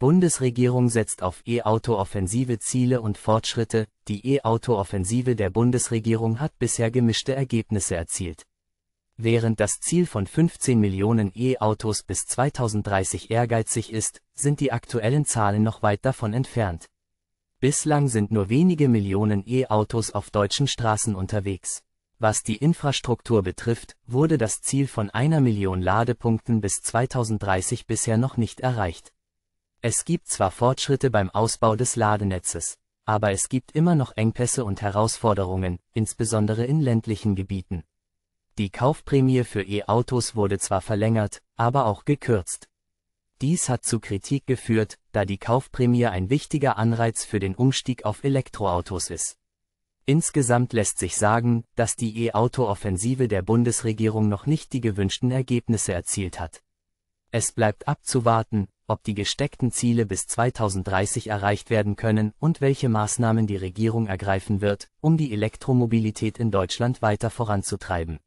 Bundesregierung setzt auf E-Auto-Offensive Ziele und Fortschritte. Die E-Auto-Offensive der Bundesregierung hat bisher gemischte Ergebnisse erzielt. Während das Ziel von 15 Millionen E-Autos bis 2030 ehrgeizig ist, sind die aktuellen Zahlen noch weit davon entfernt. Bislang sind nur wenige Millionen E-Autos auf deutschen Straßen unterwegs. Was die Infrastruktur betrifft, wurde das Ziel von einer Million Ladepunkten bis 2030 bisher noch nicht erreicht. Es gibt zwar Fortschritte beim Ausbau des Ladenetzes, aber es gibt immer noch Engpässe und Herausforderungen, insbesondere in ländlichen Gebieten. Die Kaufprämie für E-Autos wurde zwar verlängert, aber auch gekürzt. Dies hat zu Kritik geführt, da die Kaufprämie ein wichtiger Anreiz für den Umstieg auf Elektroautos ist. Insgesamt lässt sich sagen, dass die E-Auto-Offensive der Bundesregierung noch nicht die gewünschten Ergebnisse erzielt hat. Es bleibt abzuwarten, ob die gesteckten Ziele bis 2030 erreicht werden können und welche Maßnahmen die Regierung ergreifen wird, um die Elektromobilität in Deutschland weiter voranzutreiben